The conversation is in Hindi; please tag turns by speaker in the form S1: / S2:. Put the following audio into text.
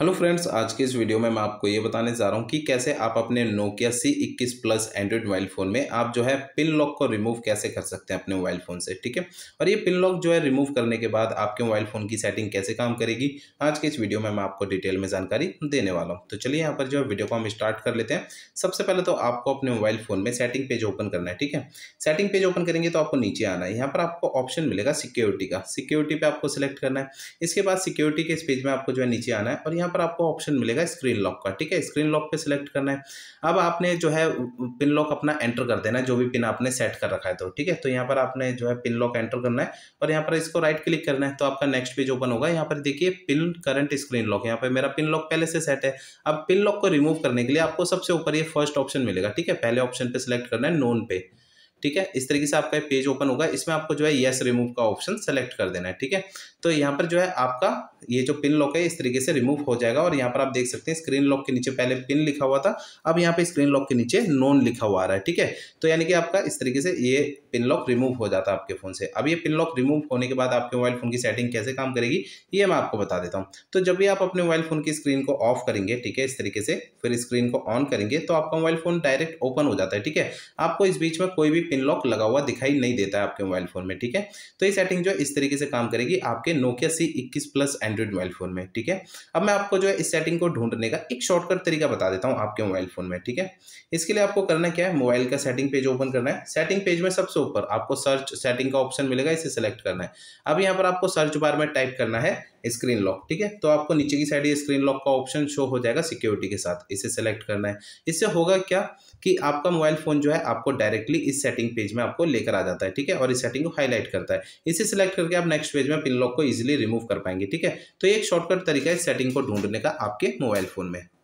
S1: हेलो फ्रेंड्स आज के इस वीडियो में मैं आपको ये बताने जा रहा हूँ कि कैसे आप अपने नोकिया सी इक्कीस प्लस एंड्रॉइड मोबाइल फ़ोन में आप जो है पिन लॉक को रिमूव कैसे कर सकते हैं अपने मोबाइल फ़ोन से ठीक है और ये पिन लॉक जो है रिमूव करने के बाद आपके मोबाइल फ़ोन की सेटिंग कैसे काम करेगी आज के इस वीडियो में मैं आपको डिटेल में जानकारी देने वाला हूँ तो चलिए यहाँ पर जो है वीडियो को हम स्टार्ट कर लेते हैं सबसे पहले तो आपको अपने मोबाइल फ़ोन में सेटिंग पेज ओपन करना है ठीक है सेटिंग पेज ओपन करेंगे तो आपको नीचे आना है यहाँ पर आपको ऑप्शन मिलेगा सिक्योरिटी का सिक्योरिटी पर आपको सिलेक्ट करना है इसके बाद सिक्योरिटी के इस पेज में आपको जो है नीचे आना है और यहाँ यहाँ पर आपको ऑप्शन मिलेगा स्क्रीन लॉक का ठीक है स्क्रीन लॉक पे सिलेक्ट करना है अब आपने जो है पिन लॉक अपना एंटर कर देना है जो भी पिन आपने सेट कर रखा है तो ठीक है तो यहाँ पर आपने जो है पिन लॉक एंटर करना है और यहाँ पर इसको राइट क्लिक करना है तो आपका नेक्स्ट पेज ओपन होगा यहाँ पर देखिए पिन करंट स्क्रीन लॉक यहाँ पर मेरा पिन लॉक पहले से सेट है अब पिन लॉक को रिमूव करने के लिए आपको सबसे ऊपर ये फर्स्ट ऑप्शन मिलेगा ठीक है पहले ऑप्शन पर सिलेक्ट करना है नोन पे ठीक है इस तरीके से आपका पेज ओपन होगा इसमें आपको जो है येस रिमूव का ऑप्शन सेलेक्ट कर देना है ठीक है तो यहाँ पर जो है आपका ये जो पिन लॉक है इस तरीके से रिमूव हो जाएगा और यहाँ पर आप देख सकते हैं स्क्रीन लॉक के नीचे पहले पिन लिखा हुआ था अब यहाँ पे स्क्रीन लॉक के नीचे नॉन लिखा हुआ आ रहा है ठीक है तो यानी कि आपका इस तरीके से ये पिन लॉक रिमूव हो जाता है आपके फ़ोन से अब ये पिन लॉक रिमूव होने के बाद आपके मोबाइल फ़ोन की सेटिंग कैसे काम करेगी ये मैं आपको बता देता हूँ तो जब भी आप अपने मोबाइल फ़ोन की स्क्रीन को ऑफ करेंगे ठीक है इस तरीके से फिर स्क्रीन को ऑन करेंगे तो आपका मोबाइल फ़ोन डायरेक्ट ओपन हो जाता है ठीक है आपको इस बीच में कोई भी पिन लॉक लगा हुआ दिखाई नहीं देता है आपके मोबाइल फ़ोन में ठीक है तो ये सेटिंग जो इस तरीके से काम करेगी आपके नोकिया सी इक्कीस प्लस एंड्रॉइड मोबाइल फ़ोन में ठीक है अब मैं आपको जो है इस सेटिंग को ढूंढने का एक शॉर्टकट तरीका बता देता हूँ आपके मोबाइल फ़ोन में ठीक है इसके लिए आपको करना क्या है मोबाइल का सेटिंग पेज ओपन करना है सेटिंग पेज में सबसे ऊपर आपको सर्च सेटिंग का ऑप्शन मिलेगा इसे सेलेक्ट करना है अब यहाँ पर आपको सर्च बार में टाइप करना है स्क्रीन लॉक ठीक है तो आपको नीचे की साइड स्क्रीन लॉक का ऑप्शन शो हो जाएगा सिक्योरिटी के साथ इसे सेलेक्ट करना है इससे होगा क्या कि आपका मोबाइल फ़ोन जो है आपको डायरेक्टली इस सेटिंग पेज में आपको लेकर आ जाता है ठीक है और इस सेटिंग को हाईलाइट करता है इसे सेलेक्ट करके आप नेक्स्ट पेज में पिन लॉक को इजिली रिमूव कर पाएंगे ठीक है तो एक शॉर्टकट तरीका है सेटिंग को ढूंढने का आपके मोबाइल फ़ोन में